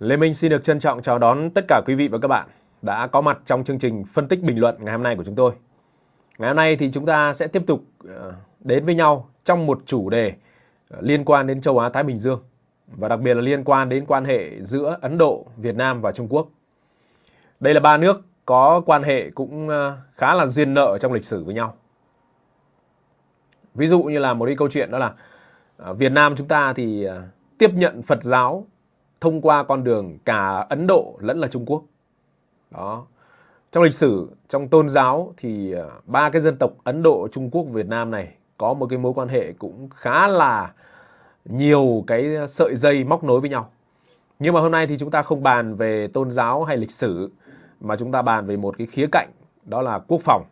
Lê Minh xin được trân trọng chào đón tất cả quý vị và các bạn đã có mặt trong chương trình phân tích bình luận ngày hôm nay của chúng tôi. Ngày hôm nay thì chúng ta sẽ tiếp tục ờ, đến với nhau trong một chủ đề ờ, liên quan đến châu Á Thái Bình Dương và đặc biệt là liên quan đến quan hệ giữa Ấn Độ, Việt Nam và Trung Quốc. Đây là ba nước có quan hệ cũng ờ, khá là duyên nợ trong lịch sử với nhau. Ví dụ như là một cái câu chuyện đó là Việt Nam chúng ta thì tiếp nhận Phật giáo thông qua con đường cả Ấn Độ lẫn là Trung Quốc. Đó. Trong lịch sử, trong tôn giáo thì à, ba cái dân tộc Ấn Độ, Trung Quốc, Việt Nam này có một cái mối quan hệ cũng khá là nhiều cái sợi dây móc nối với nhau. Nhưng mà hôm nay thì chúng ta không bàn về tôn giáo hay lịch sử mà chúng ta bàn về một cái khía cạnh đó là quốc phòng.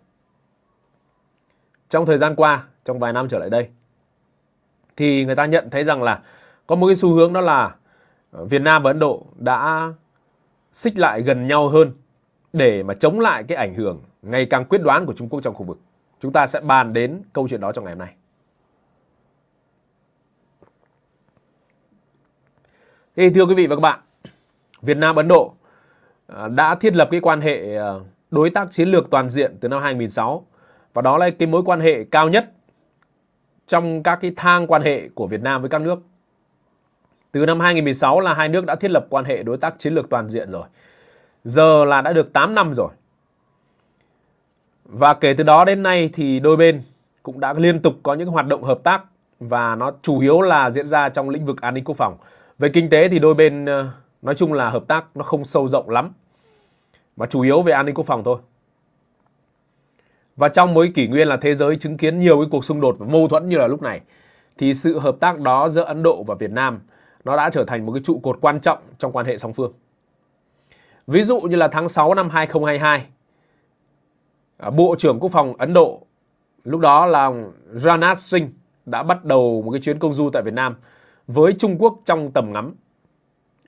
Trong thời gian qua, trong vài năm trở lại đây thì người ta nhận thấy rằng là có một cái xu hướng đó là Ờ, Việt Nam và Ấn Độ đã xích lại gần nhau hơn để mà chống lại cái ảnh hưởng ngày càng quyết đoán của Trung Quốc trong khu vực. Chúng ta sẽ bàn đến câu chuyện đó trong ngày hôm nay. Thì thưa quý vị và các bạn, Việt Nam Ấn Độ ờ, đã thiết lập cái quan hệ ờ, đối tác chiến lược toàn diện từ năm 2006 và đó là cái mối quan hệ cao nhất trong các cái thang quan hệ của Việt Nam với các nước từ năm 2016 là hai nước đã thiết lập quan hệ đối tác chiến lược toàn diện rồi. Giờ là đã được 8 năm rồi. Và kể từ đó đến nay thì đôi bên cũng đã liên tục có những hoạt động hợp tác và nó chủ yếu là diễn ra trong lĩnh vực an ninh quốc phòng. Về kinh tế thì đôi bên ờ, nói chung là hợp tác nó không sâu rộng lắm mà chủ yếu về an ninh quốc phòng thôi. Và trong mối kỷ nguyên là thế giới chứng kiến nhiều cái cuộc xung đột và mâu thuẫn như là lúc này thì sự hợp tác đó giữa Ấn Độ và Việt Nam nó đã trở thành một cái trụ cột quan trọng trong quan hệ song phương. Ví dụ như là tháng 6 năm 2022, à, Bộ trưởng Quốc phòng Ấn Độ lúc đó là Ranath Singh đã bắt đầu một cái chuyến công du tại Việt Nam với Trung Quốc trong tầm ngắm.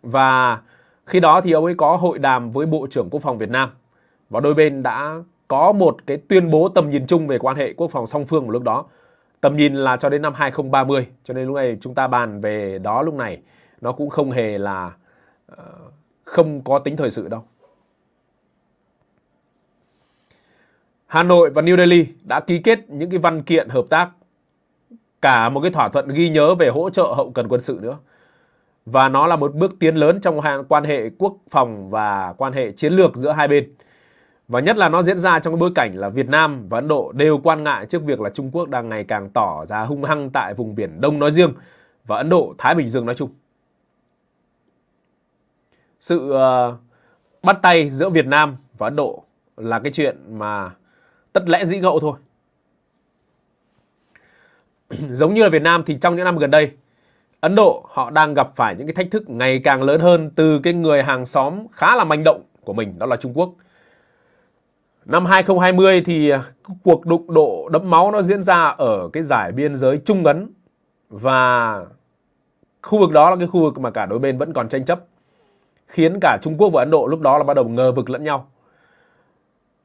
Và khi đó thì ông ấy có hội đàm với Bộ trưởng Quốc phòng Việt Nam và đôi bên đã có một cái tuyên bố tầm nhìn chung về quan hệ quốc phòng song phương của lúc đó tầm nhìn là cho đến năm 2030 cho nên lúc này chúng ta bàn về đó lúc này nó cũng không hề là ờ, không có tính thời sự đâu. Hà Nội và New Delhi đã ký kết những cái văn kiện hợp tác cả một cái thỏa thuận ghi nhớ về hỗ trợ hậu cần quân sự nữa. Và nó là một bước tiến lớn trong quan hệ quốc phòng và quan hệ chiến lược giữa hai bên. Và nhất là nó diễn ra trong cái bối cảnh là Việt Nam và Ấn Độ đều quan ngại trước việc là Trung Quốc đang ngày càng tỏ ra hung hăng tại vùng biển Đông nói riêng và Ấn Độ, Thái Bình Dương nói chung. Sự uh, bắt tay giữa Việt Nam và Ấn Độ là cái chuyện mà tất lẽ dĩ ngẫu thôi. Giống như là Việt Nam thì trong những năm gần đây, Ấn Độ họ đang gặp phải những cái thách thức ngày càng lớn hơn từ cái người hàng xóm khá là manh động của mình đó là Trung Quốc. Năm 2020 thì à, cuộc đụng độ đẫm máu nó diễn ra ở cái giải biên giới Trung Ấn và khu vực đó là cái khu vực mà cả đôi bên vẫn còn tranh chấp khiến cả Trung Quốc và Ấn Độ lúc đó là bắt đầu ngờ vực lẫn nhau.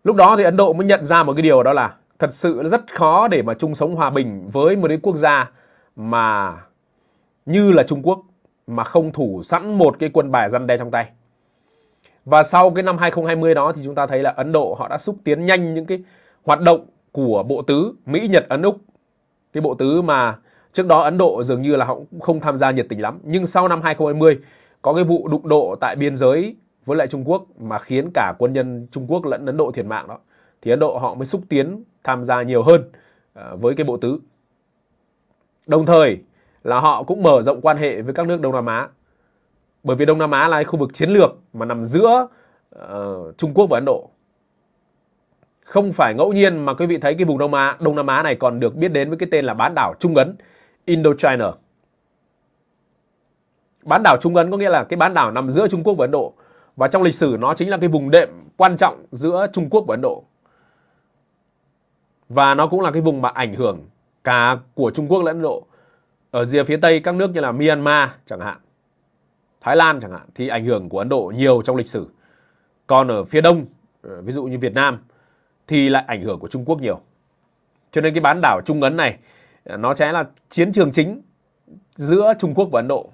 Lúc đó thì Ấn Độ mới nhận ra một cái điều đó là thật sự rất khó để mà chung sống hòa bình với một cái quốc gia mà như là Trung Quốc mà không thủ sẵn một cái quân bài răn đe trong tay. Và sau cái năm 2020 đó thì chúng ta thấy là Ấn Độ họ đã xúc tiến nhanh những cái hoạt động của bộ tứ Mỹ, Nhật, Ấn, Úc. Cái bộ tứ mà trước đó Ấn Độ dường như là họ cũng không tham gia nhiệt tình lắm. Nhưng sau năm 2020 có cái vụ đụng độ tại biên giới với lại Trung Quốc mà khiến cả quân nhân Trung Quốc lẫn Ấn Độ thiệt mạng đó. Thì Ấn Độ họ mới xúc tiến tham gia nhiều hơn ờ, với cái bộ tứ. Đồng thời là họ cũng mở rộng quan hệ với các nước Đông Nam Á bởi vì Đông Nam Á là khu vực chiến lược mà nằm giữa uh, Trung Quốc và Ấn Độ. Không phải ngẫu nhiên mà quý vị thấy cái vùng Đông Á, Đông Nam Á này còn được biết đến với cái tên là bán đảo Trung Ấn, Indochina. Bán đảo Trung Ấn có nghĩa là cái bán đảo nằm giữa Trung Quốc và Ấn Độ và trong lịch sử nó chính là cái vùng đệm quan trọng giữa Trung Quốc và Ấn Độ. Và nó cũng là cái vùng mà ảnh hưởng cả của Trung Quốc lẫn Ấn Độ. Ở rìa phía Tây các nước như là Myanmar chẳng hạn Thái Lan chẳng hạn thì ảnh hưởng của Ấn Độ nhiều trong lịch sử. Còn ở phía đông, ờ, ví dụ như Việt Nam thì lại ảnh hưởng của Trung Quốc nhiều. Cho nên cái bán đảo Trung Ấn này ờ, nó sẽ là chiến trường chính giữa Trung Quốc và Ấn Độ,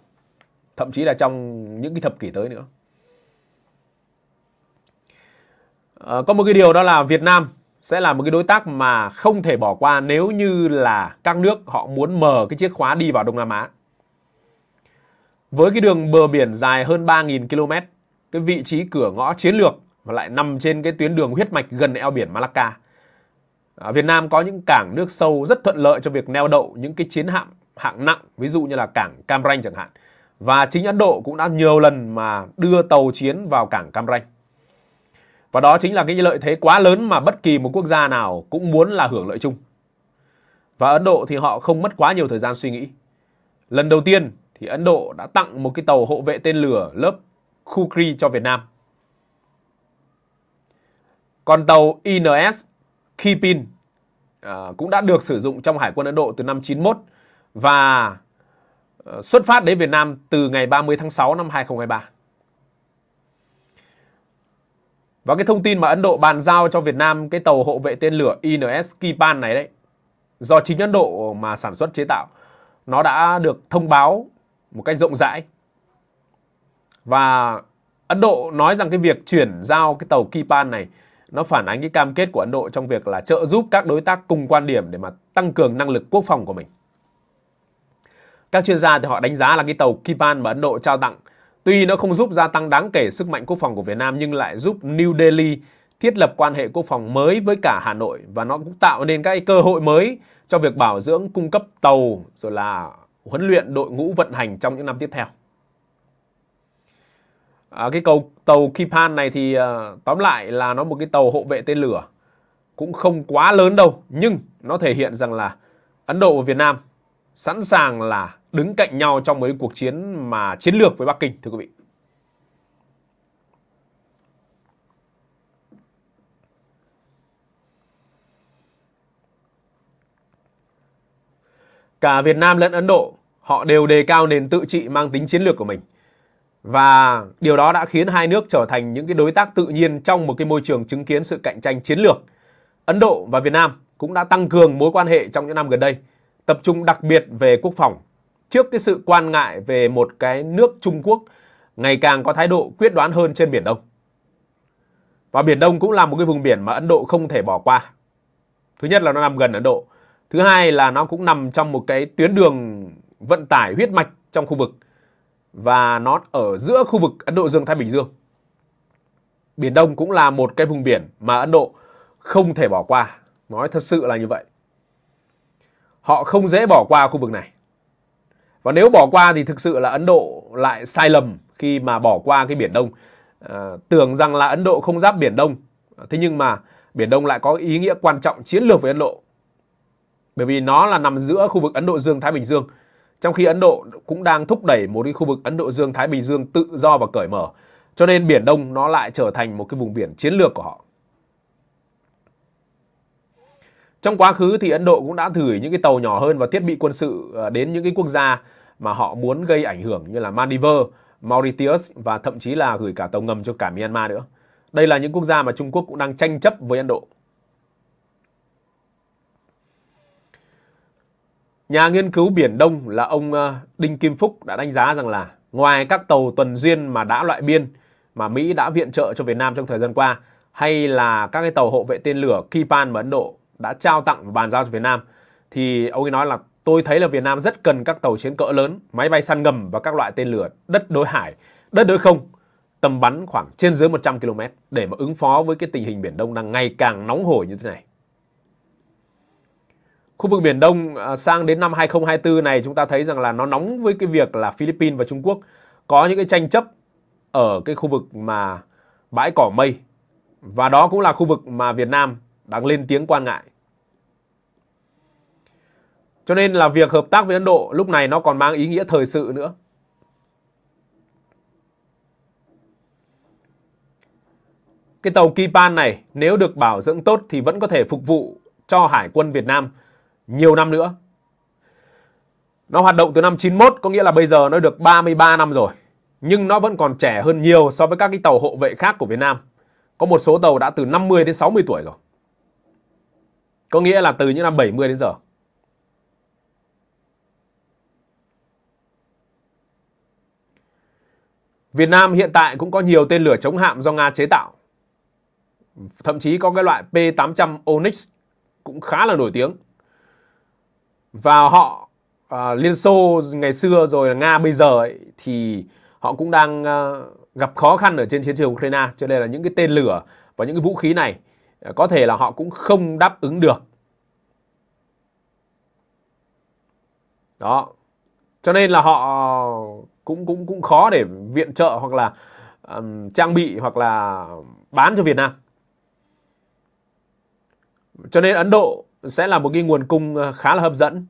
thậm chí là trong những cái thập kỷ tới nữa. À, có một cái điều đó là Việt Nam sẽ là một cái đối tác mà không thể bỏ qua nếu như là các nước họ muốn mở cái chiếc khóa đi vào Đông Nam Á. Với cái đường bờ biển dài hơn 3.000 km, cái vị trí cửa ngõ chiến lược và lại nằm trên cái tuyến đường huyết mạch gần eo biển Malacca. À, Việt Nam có những cảng nước sâu rất thuận lợi cho việc neo đậu những cái chiến hạm hạng nặng, ví dụ như là cảng Cam Ranh chẳng hạn. Và chính Ấn Độ cũng đã nhiều lần mà đưa tàu chiến vào cảng Cam Ranh. Và đó chính là cái lợi thế quá lớn mà bất kỳ một quốc gia nào cũng muốn là hưởng lợi chung. Và Ấn Độ thì họ không mất quá nhiều thời gian suy nghĩ. Lần đầu tiên thì Ấn Độ đã tặng một cái tàu hộ vệ tên lửa lớp Kukri cho Việt Nam. Còn tàu INS Kipin à, cũng đã được sử dụng trong Hải quân Ấn Độ từ năm 91 và ờ, xuất phát đến Việt Nam từ ngày 30 tháng 6 năm 2023. Và cái thông tin mà Ấn Độ bàn giao cho Việt Nam cái tàu hộ vệ tên lửa INS Kipan này đấy, do chính Ấn Độ mà sản xuất chế tạo, nó đã được thông báo một cách rộng rãi. Và Ấn Độ nói rằng cái việc chuyển giao cái tàu Kipan này nó phản ánh cái cam kết của Ấn Độ trong việc là trợ giúp các đối tác cùng quan điểm để mà tăng cường năng lực quốc phòng của mình. Các chuyên gia thì họ đánh giá là cái tàu Kipan mà Ấn Độ trao tặng tuy nó không giúp gia tăng đáng kể sức mạnh quốc phòng của Việt Nam nhưng lại giúp New Delhi thiết lập quan hệ quốc phòng mới với cả Hà Nội và nó cũng tạo nên các cơ hội mới cho việc bảo dưỡng cung cấp tàu rồi là huấn luyện đội ngũ vận hành trong những năm tiếp theo. À, cái cầu tàu Kipan này thì à, tóm lại là nó một cái tàu hộ vệ tên lửa cũng không quá lớn đâu nhưng nó thể hiện rằng là Ấn Độ và Việt Nam sẵn sàng là đứng cạnh nhau trong mấy cuộc chiến mà chiến lược với Bắc Kinh thưa quý vị. cả Việt Nam lẫn Ấn Độ, họ đều đề cao nền tự trị mang tính chiến lược của mình. Và điều đó đã khiến hai nước trở thành những cái đối tác tự nhiên trong một cái môi trường chứng kiến sự cạnh tranh chiến lược. Ấn Độ và Việt Nam cũng đã tăng cường mối quan hệ trong những năm gần đây, tập trung đặc biệt về quốc phòng. Trước cái sự quan ngại về một cái nước Trung Quốc ngày càng có thái độ quyết đoán hơn trên Biển Đông. Và Biển Đông cũng là một cái vùng biển mà Ấn Độ không thể bỏ qua. Thứ nhất là nó nằm gần Ấn Độ. Thứ hai là nó cũng nằm trong một cái tuyến đường vận tải huyết mạch trong khu vực và nó ở giữa khu vực Ấn Độ Dương Thái Bình Dương. Biển Đông cũng là một cái vùng biển mà Ấn Độ không thể bỏ qua, nói thật sự là như vậy. Họ không dễ bỏ qua khu vực này. Và nếu bỏ qua thì thực sự là Ấn Độ lại sai lầm khi mà bỏ qua cái Biển Đông. À, tưởng rằng là Ấn Độ không giáp Biển Đông, thế nhưng mà Biển Đông lại có ý nghĩa quan trọng chiến lược với Ấn Độ bởi vì nó là nằm giữa khu vực Ấn Độ Dương Thái Bình Dương trong khi Ấn Độ cũng đang thúc đẩy một cái khu vực Ấn Độ Dương Thái Bình Dương tự do và cởi mở cho nên biển Đông nó lại trở thành một cái vùng biển chiến lược của họ trong quá khứ thì Ấn Độ cũng đã gửi những cái tàu nhỏ hơn và thiết bị quân sự ờ, đến những cái quốc gia mà họ muốn gây ảnh hưởng như là Maldives, Mauritius và thậm chí là gửi cả tàu ngầm cho cả Myanmar nữa. Đây là những quốc gia mà Trung Quốc cũng đang tranh chấp với Ấn Độ. Nhà nghiên cứu Biển Đông là ông ờ, Đinh Kim Phúc đã đánh giá rằng là ngoài các tàu tuần duyên mà đã loại biên mà Mỹ đã viện trợ cho Việt Nam trong thời gian qua hay là các cái tàu hộ vệ tên lửa Kipan mà Ấn Độ đã trao tặng và bàn giao cho Việt Nam thì ông ấy nói là tôi thấy là Việt Nam rất cần các tàu chiến cỡ lớn, máy bay săn ngầm và các loại tên lửa đất đối hải, đất đối không tầm bắn khoảng trên dưới 100 km để mà ứng phó với cái tình hình Biển Đông đang ngày càng nóng hổi như thế này khu vực Biển Đông à, sang đến năm 2024 này chúng ta thấy rằng là nó nóng với cái việc là Philippines và Trung Quốc có những cái tranh chấp ở cái khu vực mà bãi cỏ mây và đó cũng là khu vực mà Việt Nam đang lên tiếng quan ngại. Cho nên là việc hợp tác với Ấn Độ lúc này nó còn mang ý nghĩa thời sự nữa. Cái tàu Kipan này nếu được bảo dưỡng tốt thì vẫn có thể phục vụ cho Hải quân Việt Nam nhiều năm nữa. Nó hoạt động từ năm 91 có nghĩa là bây giờ nó được 33 năm rồi. Nhưng nó vẫn còn trẻ hơn nhiều so với các cái tàu hộ vệ khác của Việt Nam. Có một số tàu đã từ 50 đến 60 tuổi rồi. Có nghĩa là từ những năm 70 đến giờ. Việt Nam hiện tại cũng có nhiều tên lửa chống hạm do Nga chế tạo. Thậm chí có cái loại P-800 Onyx cũng khá là nổi tiếng và họ uh, Liên Xô ngày xưa rồi là Nga bây giờ ấy, thì họ cũng đang uh, gặp khó khăn ở trên chiến trường Ukraine cho nên là những cái tên lửa và những cái vũ khí này uh, có thể là họ cũng không đáp ứng được đó cho nên là họ cũng cũng cũng khó để viện trợ hoặc là um, trang bị hoặc là bán cho Việt Nam cho nên Ấn Độ sẽ là một cái nguồn cung ờ, khá là hấp dẫn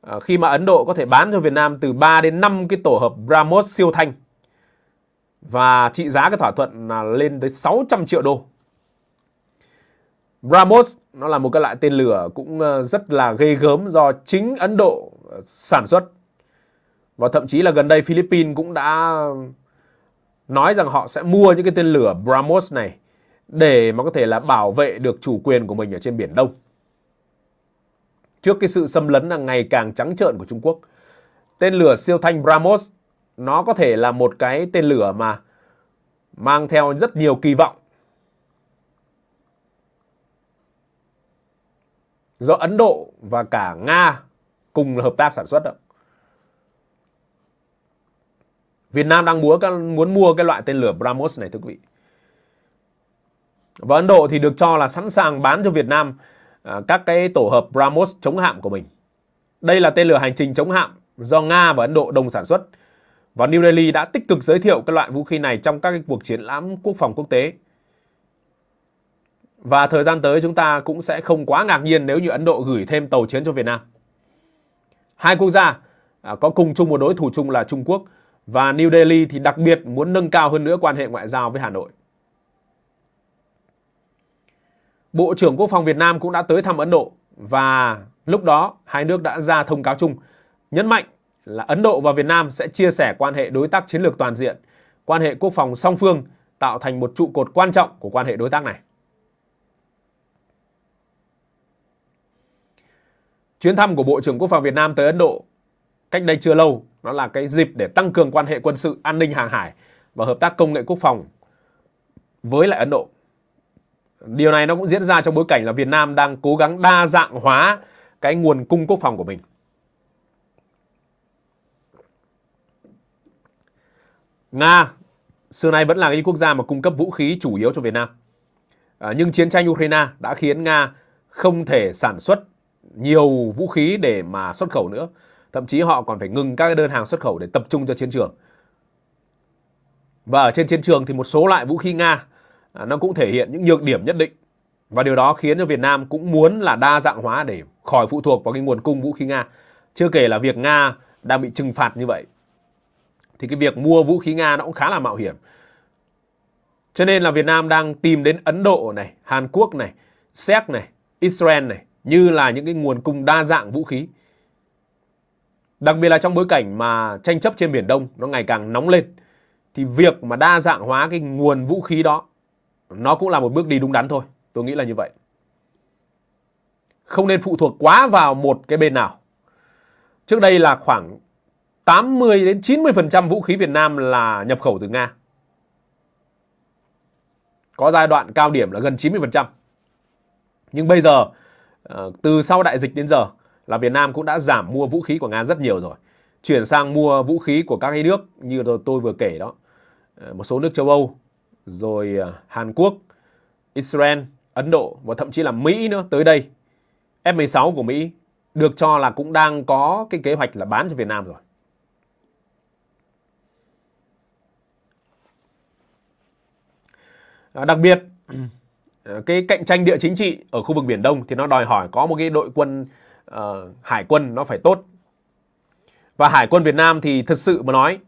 ờ, khi mà Ấn Độ có thể bán cho Việt Nam từ 3 đến 5 cái tổ hợp Brahmos siêu thanh và trị giá cái thỏa thuận là lên tới 600 triệu đô. Brahmos nó là một cái loại tên lửa cũng ờ, rất là ghê gớm do chính Ấn Độ sản xuất. Và thậm chí là gần đây Philippines cũng đã nói rằng họ sẽ mua những cái tên lửa Brahmos này để mà có thể là bảo vệ được chủ quyền của mình ở trên biển Đông trước cái sự xâm lấn là ngày càng trắng trợn của Trung Quốc. Tên lửa siêu thanh BrahMos nó có thể là một cái tên lửa mà mang theo rất nhiều kỳ vọng. Do Ấn Độ và cả Nga cùng hợp tác sản xuất đó. Việt Nam đang muốn muốn mua cái loại tên lửa BrahMos này thưa quý vị. Và Ấn Độ thì được cho là sẵn sàng bán cho Việt Nam À, các cái tổ hợp Brahmos chống hạm của mình. Đây là tên lửa hành trình chống hạm do Nga và Ấn Độ đồng sản xuất. Và New Delhi đã tích cực giới thiệu các loại vũ khí này trong các cái cuộc triển lãm quốc phòng quốc tế. Và thời gian tới chúng ta cũng sẽ không quá ngạc nhiên nếu như Ấn Độ gửi thêm tàu chiến cho Việt Nam. Hai quốc gia à, có cùng chung một đối thủ chung là Trung Quốc và New Delhi thì đặc biệt muốn nâng cao hơn nữa quan hệ ngoại giao với Hà Nội. Bộ trưởng Quốc phòng Việt Nam cũng đã tới thăm Ấn Độ và lúc đó hai nước đã ra thông cáo chung nhấn mạnh là Ấn Độ và Việt Nam sẽ chia sẻ quan hệ đối tác chiến lược toàn diện, quan hệ quốc phòng song phương tạo thành một trụ cột quan trọng của quan hệ đối tác này. Chuyến thăm của Bộ trưởng Quốc phòng Việt Nam tới Ấn Độ cách đây chưa lâu, nó là cái dịp để tăng cường quan hệ quân sự, an ninh hàng hải và hợp tác công nghệ quốc phòng với lại Ấn Độ. Điều này nó cũng diễn ra trong bối cảnh là Việt Nam đang cố gắng đa dạng hóa cái nguồn cung quốc phòng của mình. Nga xưa nay vẫn là cái quốc gia mà cung cấp vũ khí chủ yếu cho Việt Nam. À, nhưng chiến tranh Ukraine đã khiến Nga không thể sản xuất nhiều vũ khí để mà xuất khẩu nữa. Thậm chí họ còn phải ngừng các đơn hàng xuất khẩu để tập trung cho chiến trường. Và ở trên chiến trường thì một số loại vũ khí Nga À, nó cũng thể hiện những nhược điểm nhất định và điều đó khiến cho Việt Nam cũng muốn là đa dạng hóa để khỏi phụ thuộc vào cái nguồn cung vũ khí Nga. Chưa kể là việc Nga đang bị trừng phạt như vậy. Thì cái việc mua vũ khí Nga nó cũng khá là mạo hiểm. Cho nên là Việt Nam đang tìm đến Ấn Độ này, Hàn Quốc này, Séc này, Israel này như là những cái nguồn cung đa dạng vũ khí. Đặc biệt là trong bối cảnh mà tranh chấp trên Biển Đông nó ngày càng nóng lên thì việc mà đa dạng hóa cái nguồn vũ khí đó nó cũng là một bước đi đúng đắn thôi tôi nghĩ là như vậy không nên phụ thuộc quá vào một cái bên nào trước đây là khoảng 80 đến 90% vũ khí Việt Nam là nhập khẩu từ Nga có giai đoạn cao điểm là gần 90% nhưng bây giờ ờ, từ sau đại dịch đến giờ là Việt Nam cũng đã giảm mua vũ khí của Nga rất nhiều rồi chuyển sang mua vũ khí của các cái nước như tôi vừa kể đó ờ, một số nước châu Âu rồi à, Hàn Quốc, Israel, Ấn Độ và thậm chí là Mỹ nữa tới đây. F-16 của Mỹ được cho là cũng đang có cái kế hoạch là bán cho Việt Nam rồi. À, đặc biệt à, cái cạnh tranh địa chính trị ở khu vực biển Đông thì nó đòi hỏi có một cái đội quân uh, hải quân nó phải tốt và hải quân Việt Nam thì thật sự mà nói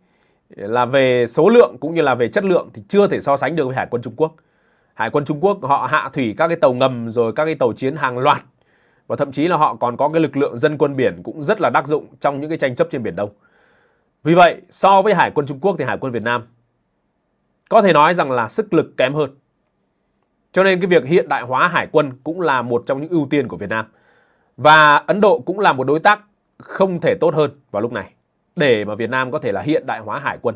là về số lượng cũng như là về chất lượng thì chưa thể so sánh được với hải quân Trung Quốc. Hải quân Trung Quốc họ hạ thủy các cái tàu ngầm rồi các cái tàu chiến hàng loạt và thậm chí là họ còn có cái lực lượng dân quân biển cũng rất là đắc dụng trong những cái tranh chấp trên biển Đông. Vì vậy, so với hải quân Trung Quốc thì hải quân Việt Nam có thể nói rằng là sức lực kém hơn. Cho nên cái việc hiện đại hóa hải quân cũng là một trong những ưu tiên của Việt Nam. Và Ấn Độ cũng là một đối tác không thể tốt hơn vào lúc này để mà Việt Nam có thể là hiện đại hóa hải quân.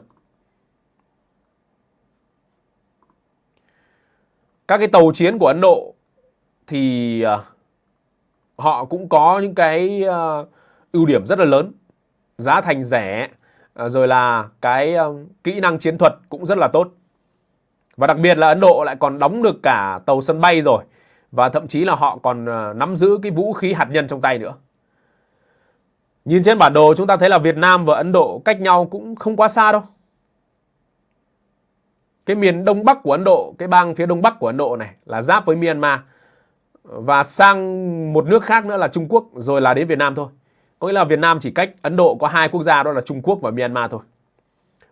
Các cái tàu chiến của Ấn Độ thì à, họ cũng có những cái à, ưu điểm rất là lớn. Giá thành rẻ, à, rồi là cái kỹ năng chiến thuật cũng rất là tốt. Và đặc biệt là Ấn Độ lại còn đóng được cả tàu sân bay rồi. Và thậm chí là họ còn nắm giữ cái vũ khí hạt nhân trong tay nữa. Nhìn trên bản đồ chúng ta thấy là Việt Nam và Ấn Độ cách nhau cũng không quá xa đâu. Cái miền đông bắc của Ấn Độ, cái bang phía đông bắc của Ấn Độ này là giáp với Myanmar. Và sang một nước khác nữa là Trung Quốc rồi là đến Việt Nam thôi. Có nghĩa là Việt Nam chỉ cách Ấn Độ có hai quốc gia đó là Trung Quốc và Myanmar thôi.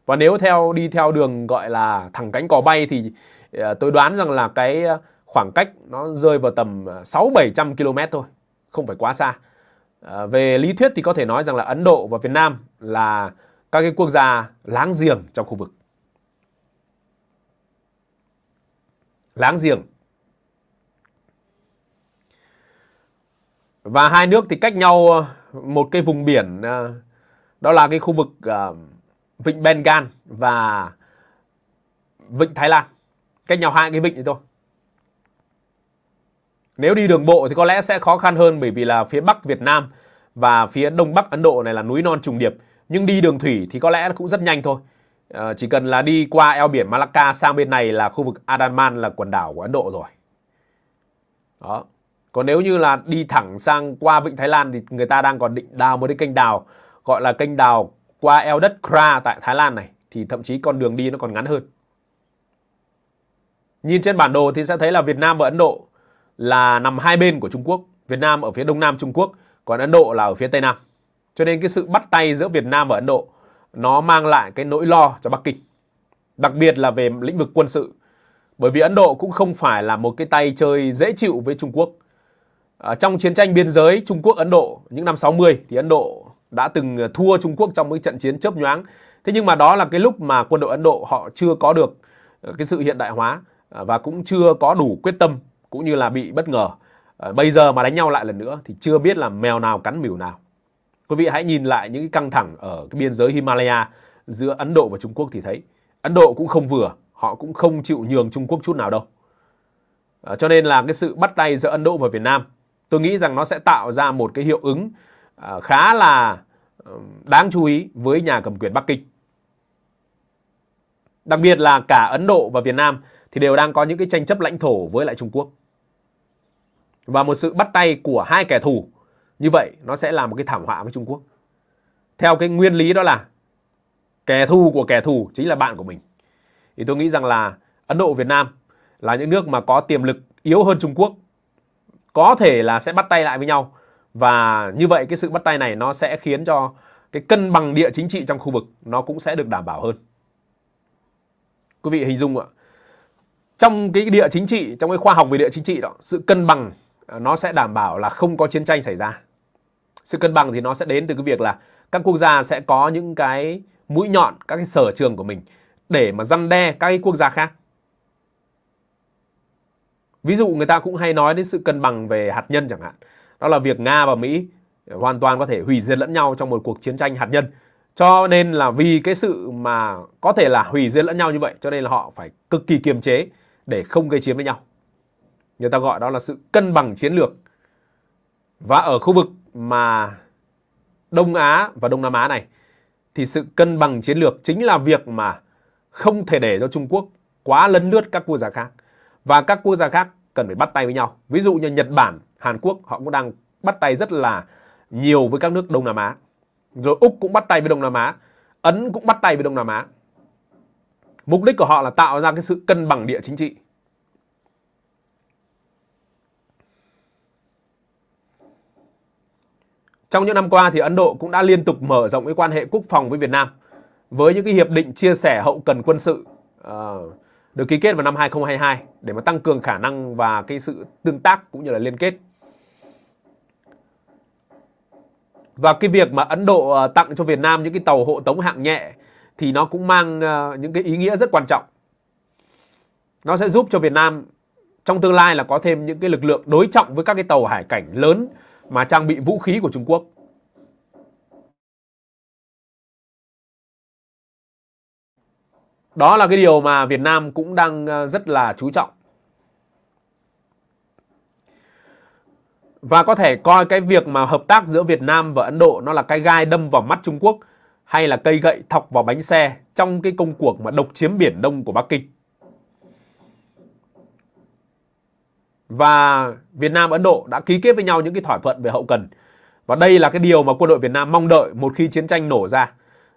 Và nếu theo đi theo đường gọi là thẳng cánh cò bay thì ờ, tôi đoán rằng là cái ờ, khoảng cách nó rơi vào tầm 6 700 km thôi, không phải quá xa. Ờ, về lý thuyết thì có thể nói rằng là Ấn Độ và Việt Nam là các cái quốc gia láng giềng trong khu vực. Láng giềng. Và hai nước thì cách nhau ờ, một cái vùng biển ờ, đó là cái khu vực vịnh Bengal và vịnh Thái Lan. Cách nhau hai cái vịnh này thôi. Nếu đi đường bộ thì có lẽ sẽ khó khăn hơn bởi vì là phía Bắc Việt Nam và phía Đông Bắc Ấn Độ này là núi non trùng điệp. Nhưng đi đường thủy thì có lẽ cũng rất nhanh thôi. À, chỉ cần là đi qua eo biển Malacca sang bên này là khu vực Andaman là quần đảo của Ấn Độ rồi. Đó. Còn nếu như là đi thẳng sang qua Vịnh Thái Lan thì người ta đang còn định đào một cái kênh đào gọi là kênh đào qua eo đất Kra tại Thái Lan này thì thậm chí con đường đi nó còn ngắn hơn. Nhìn trên bản đồ thì sẽ thấy là Việt Nam và Ấn Độ là nằm hai bên của Trung Quốc. Việt Nam ở phía đông nam Trung Quốc, còn Ấn Độ là ở phía tây nam. Cho nên cái sự bắt tay giữa Việt Nam và Ấn Độ nó mang lại cái nỗi lo cho Bắc Kinh. Đặc biệt là về lĩnh vực quân sự. Bởi vì Ấn Độ cũng không phải là một cái tay chơi dễ chịu với Trung Quốc. À, trong chiến tranh biên giới Trung Quốc Ấn Độ những năm 60 thì Ấn Độ đã từng thua Trung Quốc trong những trận chiến chớp nhoáng. Thế nhưng mà đó là cái lúc mà quân đội Ấn Độ họ chưa có được ờ, cái sự hiện đại hóa à, và cũng chưa có đủ quyết tâm cũng như là bị bất ngờ ờ, bây giờ mà đánh nhau lại lần nữa thì chưa biết là mèo nào cắn mỉu nào quý vị hãy nhìn lại những cái căng thẳng ở cái biên giới Himalaya giữa Ấn Độ và Trung Quốc thì thấy Ấn Độ cũng không vừa họ cũng không chịu nhường Trung Quốc chút nào đâu ờ, cho nên là cái sự bắt tay giữa Ấn Độ và Việt Nam tôi nghĩ rằng nó sẽ tạo ra một cái hiệu ứng ờ, khá là đáng chú ý với nhà cầm quyền Bắc Kinh đặc biệt là cả Ấn Độ và Việt Nam thì đều đang có những cái tranh chấp lãnh thổ với lại Trung Quốc và một sự bắt tay của hai kẻ thù như vậy nó sẽ là một cái thảm họa với Trung Quốc. Theo cái nguyên lý đó là kẻ thù của kẻ thù chính là bạn của mình. Thì tôi nghĩ rằng là Ấn Độ, Việt Nam là những nước mà có tiềm lực yếu hơn Trung Quốc có thể là sẽ bắt tay lại với nhau và như vậy cái sự bắt tay này nó sẽ khiến cho cái cân bằng địa chính trị trong khu vực nó cũng sẽ được đảm bảo hơn. Quý vị hình dung ạ. Trong cái địa chính trị, trong cái khoa học về địa chính trị đó, sự cân bằng nó sẽ đảm bảo là không có chiến tranh xảy ra sự cân bằng thì nó sẽ đến từ cái việc là các quốc gia sẽ có những cái mũi nhọn các cái sở trường của mình để mà răn đe các cái quốc gia khác ví dụ người ta cũng hay nói đến sự cân bằng về hạt nhân chẳng hạn đó là việc nga và mỹ hoàn toàn có thể hủy diệt lẫn nhau trong một cuộc chiến tranh hạt nhân cho nên là vì cái sự mà có thể là hủy diệt lẫn nhau như vậy cho nên là họ phải cực kỳ kiềm chế để không gây chiến với nhau người ta gọi đó là sự cân bằng chiến lược và ở khu vực mà Đông Á và Đông Nam Á này thì sự cân bằng chiến lược chính là việc mà không thể để cho Trung Quốc quá lấn lướt các quốc gia khác và các quốc gia khác cần phải bắt tay với nhau. Ví dụ như Nhật Bản, Hàn Quốc họ cũng đang bắt tay rất là nhiều với các nước Đông Nam Á. Rồi Úc cũng bắt tay với Đông Nam Á, Ấn cũng bắt tay với Đông Nam Á. Mục đích của họ là tạo ra cái sự cân bằng địa chính trị Trong những năm qua thì Ấn Độ cũng đã liên tục mở rộng cái quan hệ quốc phòng với Việt Nam với những cái hiệp định chia sẻ hậu cần quân sự uh, được ký kết vào năm 2022 để mà tăng cường khả năng và cái sự tương tác cũng như là liên kết. Và cái việc mà Ấn Độ ờ, tặng cho Việt Nam những cái tàu hộ tống hạng nhẹ thì nó cũng mang ờ, những cái ý nghĩa rất quan trọng. Nó sẽ giúp cho Việt Nam trong tương lai là có thêm những cái lực lượng đối trọng với các cái tàu hải cảnh lớn mà trang bị vũ khí của Trung Quốc. Đó là cái điều mà Việt Nam cũng đang ờ, rất là chú trọng. Và có thể coi cái việc mà hợp tác giữa Việt Nam và Ấn Độ nó là cái gai đâm vào mắt Trung Quốc hay là cây gậy thọc vào bánh xe trong cái công cuộc mà độc chiếm Biển Đông của Bắc Kinh. và Việt Nam Ấn Độ đã ký kết với nhau những cái thỏa thuận về hậu cần. Và đây là cái điều mà quân đội Việt Nam mong đợi một khi chiến tranh nổ ra.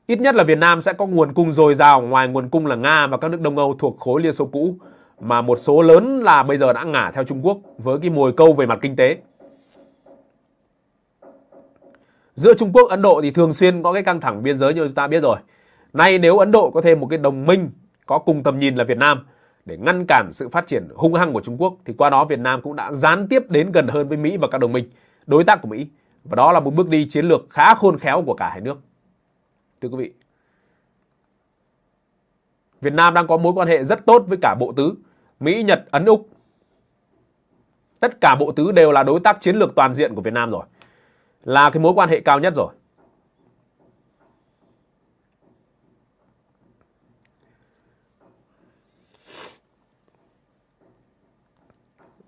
Ít nhất là Việt Nam sẽ có nguồn cung dồi dào ngoài nguồn cung là Nga và các nước Đông Âu thuộc khối Liên Xô cũ mà một số lớn là bây giờ đã ngả theo Trung Quốc với cái mồi câu về mặt kinh tế. Giữa Trung Quốc Ấn Độ thì thường xuyên có cái căng thẳng biên giới như chúng ta biết rồi. Nay nếu Ấn Độ có thêm một cái đồng minh có cùng tầm nhìn là Việt Nam để ngăn cản sự phát triển hung hăng của Trung Quốc thì qua đó Việt Nam cũng đã gián tiếp đến gần hơn với Mỹ và các đồng minh, đối tác của Mỹ. Và đó là một bước đi chiến lược khá khôn khéo của cả hai nước. Thưa quý vị, Việt Nam đang có mối quan hệ rất tốt với cả bộ tứ Mỹ, Nhật, Ấn, Úc. Tất cả bộ tứ đều là đối tác chiến lược toàn diện của Việt Nam rồi. Là cái mối quan hệ cao nhất rồi.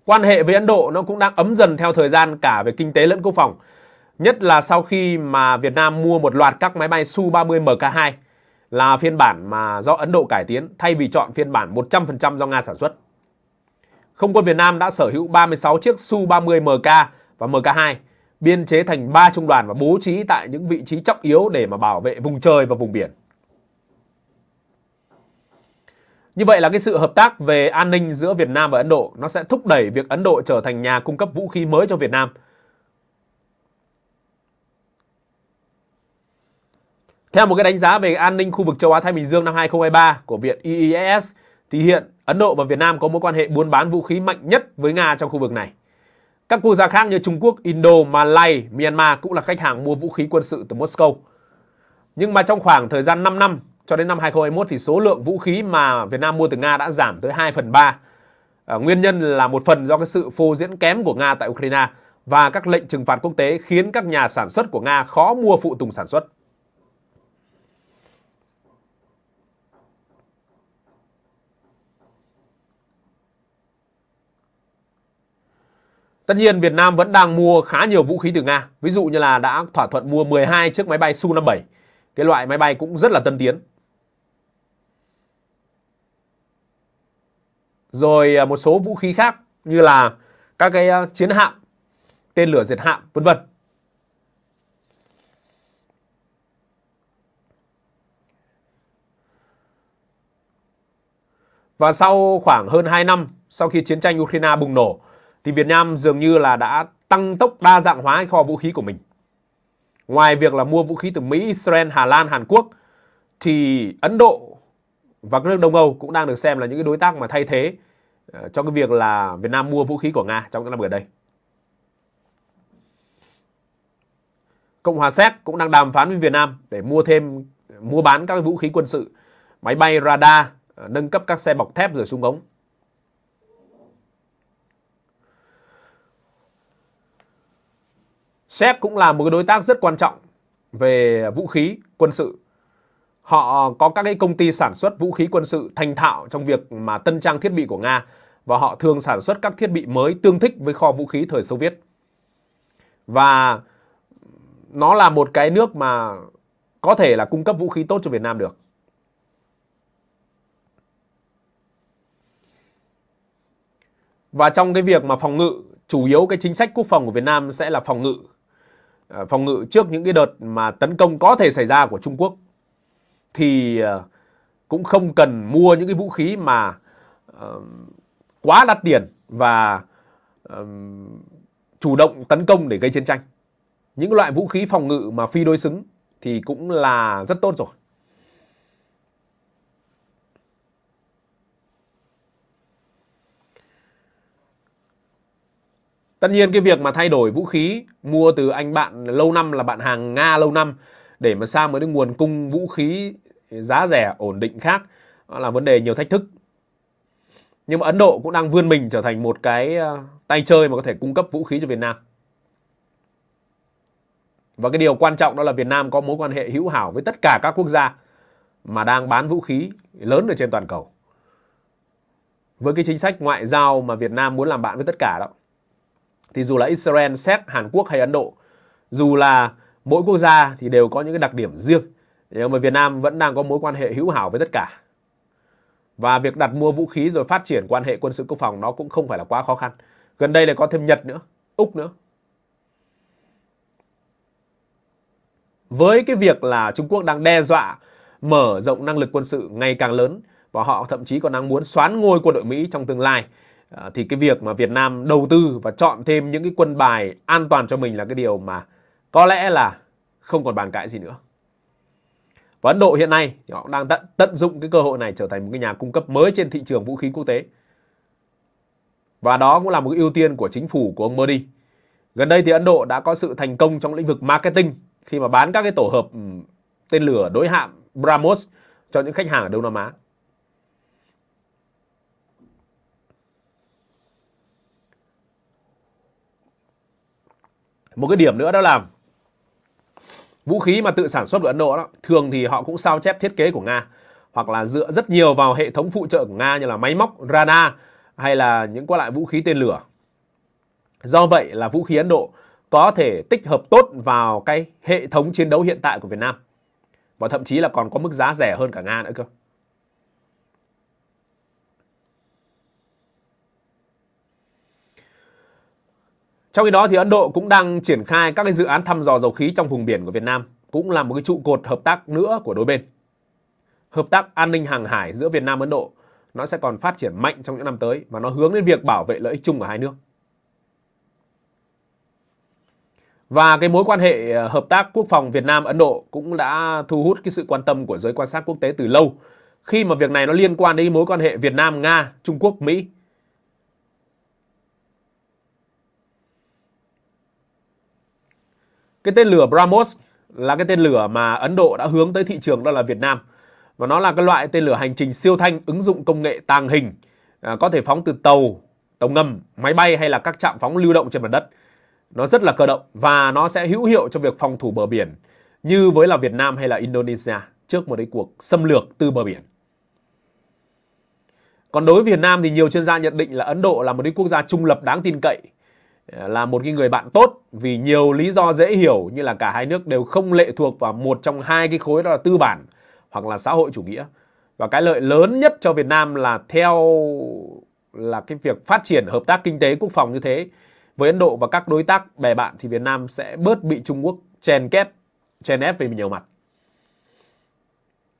quan hệ với Ấn Độ nó cũng đang ấm dần theo thời gian cả về kinh tế lẫn quốc phòng. Nhất là sau khi mà Việt Nam mua một loạt các máy bay Su-30 Mk2 là phiên bản mà do Ấn Độ cải tiến thay vì chọn phiên bản 100% do Nga sản xuất. Không quân Việt Nam đã sở hữu 36 chiếc Su-30 Mk và Mk2, biên chế thành 3 trung đoàn và bố trí tại những vị trí trọng yếu để mà bảo vệ vùng trời và vùng biển. Như vậy là cái sự hợp tác về an ninh giữa Việt Nam và Ấn Độ nó sẽ thúc đẩy việc Ấn Độ trở thành nhà cung cấp vũ khí mới cho Việt Nam. Theo một cái đánh giá về an ninh khu vực châu Á Thái Bình Dương năm 2023 của Viện IIS thì hiện Ấn Độ và Việt Nam có mối quan hệ buôn bán vũ khí mạnh nhất với Nga trong khu vực này. Các quốc gia khác như Trung Quốc, Indo, Malay, Myanmar cũng là khách hàng mua vũ khí quân sự từ Moscow. Nhưng mà trong khoảng thời gian 5 năm cho đến năm 2021 thì số lượng vũ khí mà Việt Nam mua từ Nga đã giảm tới 2 phần 3. À, ờ, nguyên nhân là một phần do cái sự phô diễn kém của Nga tại Ukraine và các lệnh trừng phạt quốc tế khiến các nhà sản xuất của Nga khó mua phụ tùng sản xuất. Tất nhiên Việt Nam vẫn đang mua khá nhiều vũ khí từ Nga. Ví dụ như là đã thỏa thuận mua 12 chiếc máy bay Su-57. Cái loại máy bay cũng rất là tân tiến. rồi à, một số vũ khí khác như là các cái à, chiến hạm, tên lửa diệt hạm, vân vân. Và sau khoảng hơn 2 năm sau khi chiến tranh Ukraine bùng nổ thì Việt Nam dường như là đã tăng tốc đa dạng hóa kho vũ khí của mình. Ngoài việc là mua vũ khí từ Mỹ, Israel, Hà Lan, Hàn Quốc thì Ấn Độ và các nước Đông Âu cũng đang được xem là những cái đối tác mà thay thế ờ, cho cái việc là Việt Nam mua vũ khí của Nga trong những năm gần đây. Cộng hòa Séc cũng đang đàm phán với Việt Nam để mua thêm mua bán các vũ khí quân sự, máy bay radar, ờ, nâng cấp các xe bọc thép rồi súng ống. Séc cũng là một cái đối tác rất quan trọng về vũ khí quân sự họ có các cái công ty sản xuất vũ khí quân sự thành thạo trong việc mà tân trang thiết bị của Nga và họ thường sản xuất các thiết bị mới tương thích với kho vũ khí thời Xô Viết. Và nó là một cái nước mà có thể là cung cấp vũ khí tốt cho Việt Nam được. Và trong cái việc mà phòng ngự, chủ yếu cái chính sách quốc phòng của Việt Nam sẽ là phòng ngự. Ờ, phòng ngự trước những cái đợt mà tấn công có thể xảy ra của Trung Quốc thì ờ, cũng không cần mua những cái vũ khí mà ờ, quá đắt tiền và ờ, chủ động tấn công để gây chiến tranh. Những loại vũ khí phòng ngự mà phi đối xứng thì cũng là rất tốt rồi. Tất nhiên cái việc mà thay đổi vũ khí mua từ anh bạn lâu năm là bạn hàng Nga lâu năm để mà sang một cái nguồn cung vũ khí giá rẻ ổn định khác đó là vấn đề nhiều thách thức nhưng mà Ấn Độ cũng đang vươn mình trở thành một cái ờ, tay chơi mà có thể cung cấp vũ khí cho Việt Nam và cái điều quan trọng đó là Việt Nam có mối quan hệ hữu hảo với tất cả các quốc gia mà đang bán vũ khí lớn ở trên toàn cầu với cái chính sách ngoại giao mà Việt Nam muốn làm bạn với tất cả đó thì dù là Israel, Séc, Hàn Quốc hay Ấn Độ dù là mỗi quốc gia thì đều có những cái đặc điểm riêng nhưng mà Việt Nam vẫn đang có mối quan hệ hữu hảo với tất cả và việc đặt mua vũ khí rồi phát triển quan hệ quân sự quốc phòng nó cũng không phải là quá khó khăn gần đây lại có thêm Nhật nữa Úc nữa với cái việc là Trung Quốc đang đe dọa mở rộng năng lực quân sự ngày càng lớn và họ thậm chí còn đang muốn xoán ngôi quân đội Mỹ trong tương lai à, thì cái việc mà Việt Nam đầu tư và chọn thêm những cái quân bài an toàn cho mình là cái điều mà có lẽ là không còn bàn cãi gì nữa. Và Ấn Độ hiện nay thì họ đang tận tận dụng cái cơ hội này trở thành một cái nhà cung cấp mới trên thị trường vũ khí quốc tế. Và đó cũng là một cái ưu tiên của chính phủ của ông Modi. Gần đây thì Ấn Độ đã có sự thành công trong lĩnh vực marketing khi mà bán các cái tổ hợp tên lửa đối hạm BrahMos cho những khách hàng ở Đông Nam Á. Một cái điểm nữa đó là Vũ khí mà tự sản xuất của Ấn Độ đó, thường thì họ cũng sao chép thiết kế của Nga hoặc là dựa rất nhiều vào hệ thống phụ trợ của Nga như là máy móc, radar hay là những các loại vũ khí tên lửa. Do vậy là vũ khí Ấn Độ có thể tích hợp tốt vào cái hệ thống chiến đấu hiện tại của Việt Nam và thậm chí là còn có mức giá rẻ hơn cả Nga nữa cơ. Trong khi đó thì Ấn Độ cũng đang triển khai các cái dự án thăm dò dầu khí trong vùng biển của Việt Nam, cũng là một cái trụ cột hợp tác nữa của đôi bên. Hợp tác an ninh hàng hải giữa Việt Nam Ấn Độ nó sẽ còn phát triển mạnh trong những năm tới và nó hướng đến việc bảo vệ lợi ích chung của hai nước. Và cái mối quan hệ ờ, hợp tác quốc phòng Việt Nam Ấn Độ cũng đã thu hút cái sự quan tâm của giới quan sát quốc tế từ lâu khi mà việc này nó liên quan đến mối quan hệ Việt Nam Nga, Trung Quốc, Mỹ Cái tên lửa BrahMos là cái tên lửa mà Ấn Độ đã hướng tới thị trường đó là Việt Nam. Và nó là cái loại tên lửa hành trình siêu thanh ứng dụng công nghệ tàng hình, à, có thể phóng từ tàu, tàu ngầm, máy bay hay là các trạm phóng lưu động trên mặt đất. Nó rất là cơ động và nó sẽ hữu hiệu cho việc phòng thủ bờ biển như với là Việt Nam hay là Indonesia trước một cái cuộc xâm lược từ bờ biển. Còn đối với Việt Nam thì nhiều chuyên gia nhận định là Ấn Độ là một cái quốc gia trung lập đáng tin cậy là một cái người bạn tốt vì nhiều lý do dễ hiểu như là cả hai nước đều không lệ thuộc vào một trong hai cái khối đó là tư bản hoặc là xã hội chủ nghĩa. Và cái lợi lớn nhất cho Việt Nam là theo là cái việc phát triển hợp tác kinh tế quốc phòng như thế với Ấn Độ và các đối tác bè bạn thì Việt Nam sẽ bớt bị Trung Quốc chèn kép chèn ép về nhiều mặt.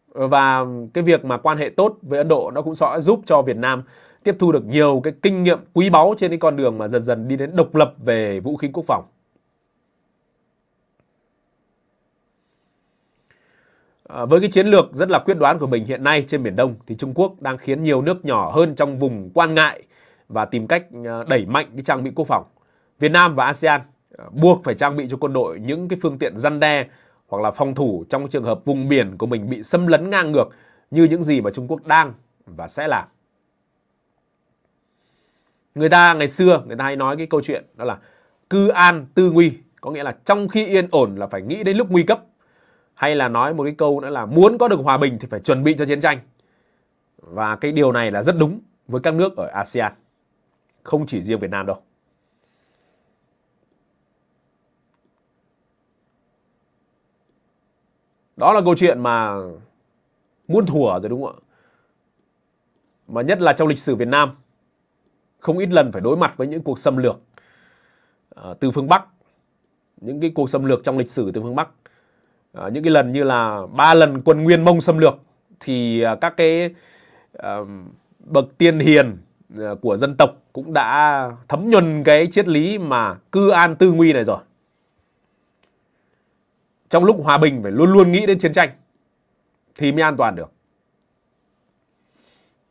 Và cái việc mà quan hệ tốt với Ấn Độ nó cũng sẽ giúp cho Việt Nam tiếp thu được nhiều cái kinh nghiệm quý báu trên cái con đường mà dần dần đi đến độc lập về vũ khí quốc phòng. À, với cái chiến lược rất là quyết đoán của mình hiện nay trên Biển Đông thì Trung Quốc đang khiến nhiều nước nhỏ hơn trong vùng quan ngại và tìm cách à, đẩy mạnh cái trang bị quốc phòng. Việt Nam và ASEAN à, buộc phải trang bị cho quân đội những cái phương tiện răn đe hoặc là phòng thủ trong trường hợp vùng biển của mình bị xâm lấn ngang ngược như những gì mà Trung Quốc đang và sẽ làm người ta ngày xưa người ta hay nói cái câu chuyện đó là cư an tư nguy có nghĩa là trong khi yên ổn là phải nghĩ đến lúc nguy cấp hay là nói một cái câu nữa là muốn có được hòa bình thì phải chuẩn bị cho chiến tranh và cái điều này là rất đúng với các nước ở ASEAN không chỉ riêng Việt Nam đâu đó là câu chuyện mà muôn thuở rồi đúng không ạ mà nhất là trong lịch sử Việt Nam không ít lần phải đối mặt với những cuộc xâm lược à, từ phương Bắc những cái cuộc xâm lược trong lịch sử từ phương Bắc à, những cái lần như là ba lần quân Nguyên Mông xâm lược thì à, các cái bậc tiên hiền của dân tộc cũng đã thấm nhuần cái triết lý mà cư an tư nguy này rồi trong lúc hòa bình phải luôn luôn nghĩ đến chiến tranh thì mới an toàn được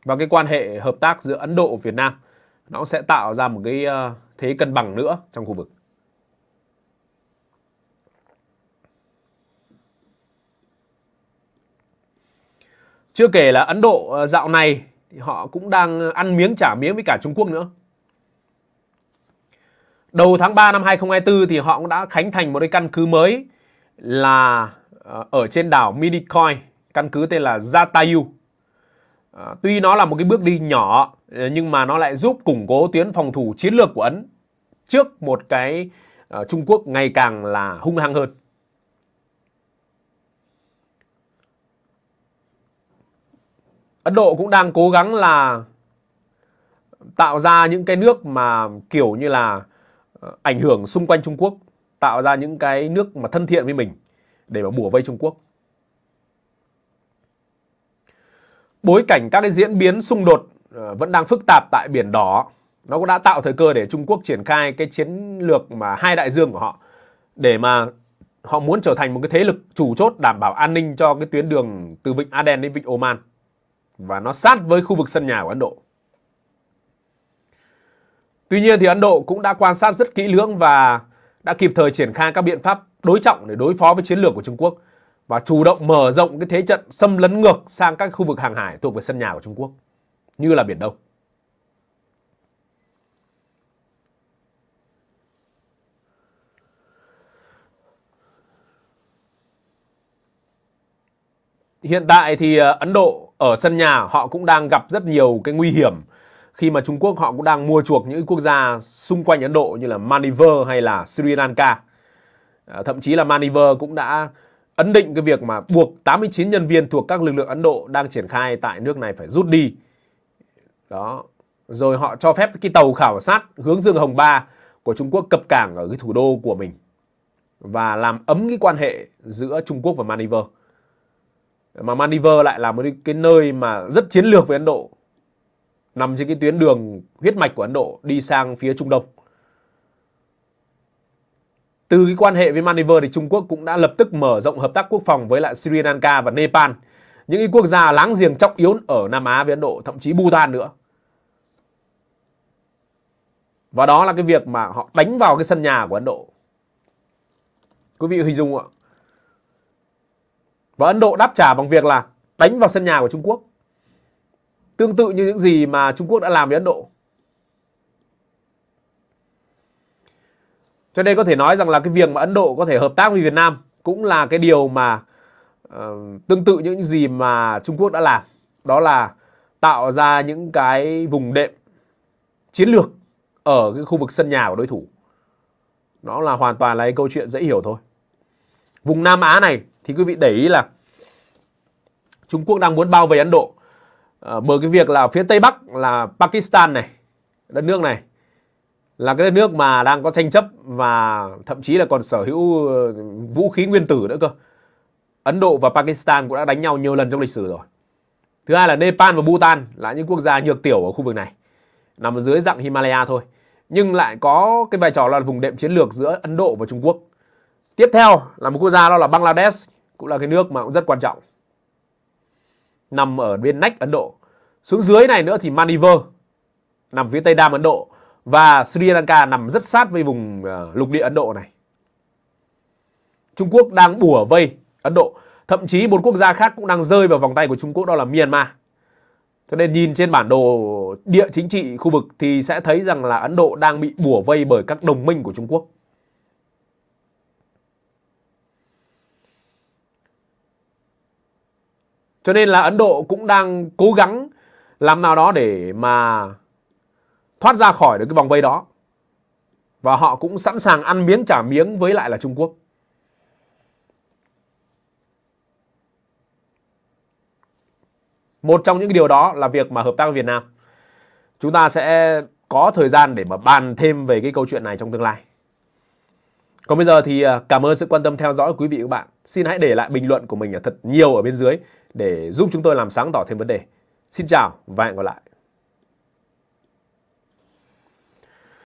và cái quan hệ hợp tác giữa Ấn Độ Việt Nam nó sẽ tạo ra một cái ờ, thế cân bằng nữa trong khu vực chưa kể là Ấn Độ ờ, dạo này thì họ cũng đang ăn miếng trả miếng với cả Trung Quốc nữa đầu tháng 3 năm 2024 thì họ cũng đã khánh thành một cái căn cứ mới là ờ, ở trên đảo Minicoy, căn cứ tên là Jatayu. À, tuy nó là một cái bước đi nhỏ Ờ, nhưng mà nó lại giúp củng cố tuyến phòng thủ chiến lược của Ấn trước một cái ờ, Trung Quốc ngày càng là hung hăng hơn. Ấn Độ cũng đang cố gắng là tạo ra những cái nước mà kiểu như là ờ, ảnh hưởng xung quanh Trung Quốc, tạo ra những cái nước mà thân thiện với mình để mà bùa vây Trung Quốc. Bối cảnh các cái diễn biến xung đột Ờ, vẫn đang phức tạp tại Biển Đỏ, nó cũng đã tạo thời cơ để Trung Quốc triển khai cái chiến lược mà hai đại dương của họ để mà họ muốn trở thành một cái thế lực chủ chốt đảm bảo an ninh cho cái tuyến đường từ vịnh Aden đến vịnh Oman và nó sát với khu vực sân nhà của Ấn Độ. Tuy nhiên thì Ấn Độ cũng đã quan sát rất kỹ lưỡng và đã kịp thời triển khai các biện pháp đối trọng để đối phó với chiến lược của Trung Quốc và chủ động mở rộng cái thế trận xâm lấn ngược sang các khu vực hàng hải thuộc về sân nhà của Trung Quốc như là Biển Đông. Hiện tại thì ờ, Ấn Độ ở sân nhà họ cũng đang gặp rất nhiều cái nguy hiểm khi mà Trung Quốc họ cũng đang mua chuộc những quốc gia xung quanh Ấn Độ như là Maldives hay là Sri Lanka. Ờ, thậm chí là Maldives cũng đã ấn định cái việc mà buộc 89 nhân viên thuộc các lực lượng Ấn Độ đang triển khai tại nước này phải rút đi đó rồi họ cho phép cái tàu khảo sát hướng Dương Hồng Ba của Trung Quốc cập cảng ở cái thủ đô của mình và làm ấm cái quan hệ giữa Trung Quốc và Maldives. Mà Maldives lại là một cái nơi mà rất chiến lược với Ấn Độ, nằm trên cái tuyến đường huyết mạch của Ấn Độ đi sang phía Trung Đông. Từ cái quan hệ với Maldives thì Trung Quốc cũng đã lập tức mở rộng hợp tác quốc phòng với lại Sri Lanka và Nepal – những cái quốc gia láng giềng trọng yếu ở Nam Á với Ấn Độ, thậm chí Bhutan nữa. Và đó là cái việc mà họ đánh vào cái sân nhà của Ấn Độ. Quý vị hình dung ạ? Và Ấn Độ đáp trả bằng việc là đánh vào sân nhà của Trung Quốc. Tương tự như những gì mà Trung Quốc đã làm với Ấn Độ. Cho nên có thể nói rằng là cái việc mà Ấn Độ có thể hợp tác với Việt Nam cũng là cái điều mà uh, tương tự những gì mà Trung Quốc đã làm đó là tạo ra những cái vùng đệm chiến lược ở cái khu vực sân nhà của đối thủ nó là hoàn toàn là cái câu chuyện dễ hiểu thôi vùng Nam Á này thì quý vị để ý là Trung Quốc đang muốn bao vây Ấn Độ à, bởi cái việc là phía Tây Bắc là Pakistan này đất nước này là cái đất nước mà đang có tranh chấp và thậm chí là còn sở hữu ờ, vũ khí nguyên tử nữa cơ Ấn Độ và Pakistan cũng đã đánh nhau nhiều lần trong lịch sử rồi. Thứ hai là Nepal và Bhutan là những quốc gia nhược tiểu ở khu vực này, nằm dưới dạng Himalaya thôi, nhưng lại có cái vai trò là vùng đệm chiến lược giữa Ấn Độ và Trung Quốc. Tiếp theo là một quốc gia đó là Bangladesh, cũng là cái nước mà cũng rất quan trọng. Nằm ở bên nách Ấn Độ. Xuống dưới này nữa thì Maldives nằm phía tây nam Ấn Độ và Sri Lanka nằm rất sát với vùng ờ, lục địa Ấn Độ này. Trung Quốc đang bủa vây Ấn Độ. Thậm chí một quốc gia khác cũng đang rơi vào vòng tay của Trung Quốc đó là Myanmar. Cho nên nhìn trên bản đồ địa chính trị khu vực thì sẽ thấy rằng là Ấn Độ đang bị bủa vây bởi các đồng minh của Trung Quốc. Cho nên là Ấn Độ cũng đang cố gắng làm nào đó để mà thoát ra khỏi được cái vòng vây đó. Và họ cũng sẵn sàng ăn miếng trả miếng với lại là Trung Quốc. Một trong những điều đó là việc mà hợp tác với Việt Nam. Chúng ta sẽ có thời gian để mà bàn thêm về cái câu chuyện này trong tương lai. Còn bây giờ thì à, cảm ơn sự quan tâm theo dõi của quý vị và các bạn. Xin hãy để lại bình luận của mình thật nhiều ở bên dưới để giúp chúng tôi làm sáng tỏ thêm vấn đề. Xin chào và hẹn gặp lại.